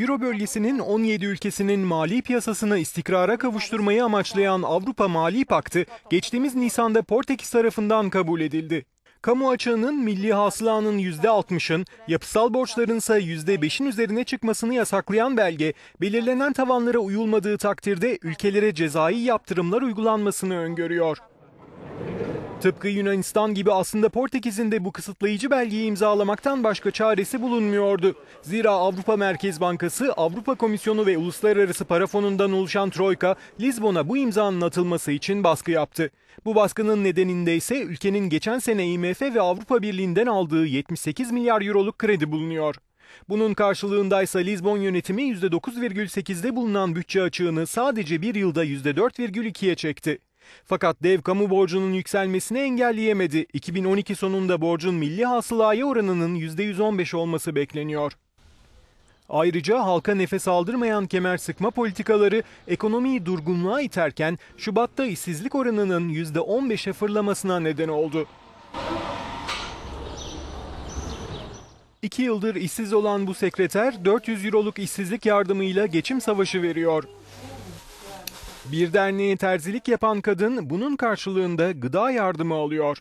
Euro bölgesinin 17 ülkesinin mali piyasasını istikrara kavuşturmayı amaçlayan Avrupa Mali Paktı geçtiğimiz Nisan'da Portekiz tarafından kabul edildi. Kamu açığının milli hasılanın %60'ın, yapısal borçların ise %5'in üzerine çıkmasını yasaklayan belge, belirlenen tavanlara uyulmadığı takdirde ülkelere cezai yaptırımlar uygulanmasını öngörüyor. Tıpkı Yunanistan gibi aslında Portekiz'in de bu kısıtlayıcı belgeyi imzalamaktan başka çaresi bulunmuyordu. Zira Avrupa Merkez Bankası, Avrupa Komisyonu ve Uluslararası Para Fonu'ndan oluşan Troika, Lizbon'a bu imzanın atılması için baskı yaptı. Bu baskının nedeninde ise ülkenin geçen sene IMF ve Avrupa Birliği'nden aldığı 78 milyar euroluk kredi bulunuyor. Bunun karşılığında ise Lizbon yönetimi %9,8'de bulunan bütçe açığını sadece bir yılda %4,2'ye çekti. Fakat dev kamu borcunun yükselmesini engelleyemedi. 2012 sonunda borcun milli hasılaya oranının %115 olması bekleniyor. Ayrıca halka nefes aldırmayan kemer sıkma politikaları ekonomiyi durgunluğa iterken Şubat'ta işsizlik oranının %15'e fırlamasına neden oldu. İki yıldır işsiz olan bu sekreter 400 euroluk işsizlik yardımıyla geçim savaşı veriyor. Bir derneğe terzilik yapan kadın bunun karşılığında gıda yardımı alıyor.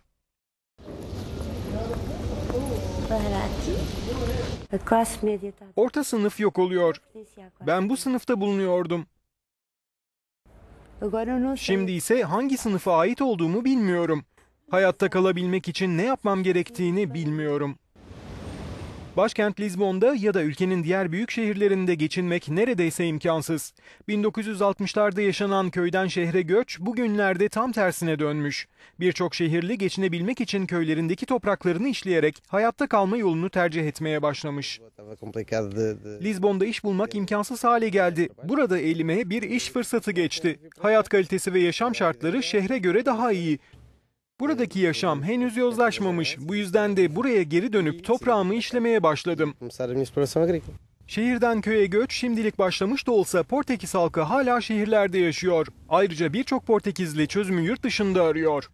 Orta sınıf yok oluyor. Ben bu sınıfta bulunuyordum. Şimdi ise hangi sınıfa ait olduğumu bilmiyorum. Hayatta kalabilmek için ne yapmam gerektiğini bilmiyorum. Başkent Lizbon'da ya da ülkenin diğer büyük şehirlerinde geçinmek neredeyse imkansız. 1960'larda yaşanan köyden şehre göç bugünlerde tam tersine dönmüş. Birçok şehirli geçinebilmek için köylerindeki topraklarını işleyerek hayatta kalma yolunu tercih etmeye başlamış. Lizbon'da iş bulmak imkansız hale geldi. Burada elime bir iş fırsatı geçti. Hayat kalitesi ve yaşam şartları şehre göre daha iyi. Buradaki yaşam henüz yozlaşmamış. Bu yüzden de buraya geri dönüp toprağımı işlemeye başladım. Şehirden köye göç şimdilik başlamış da olsa Portekiz halkı hala şehirlerde yaşıyor. Ayrıca birçok Portekizli çözümü yurt dışında arıyor.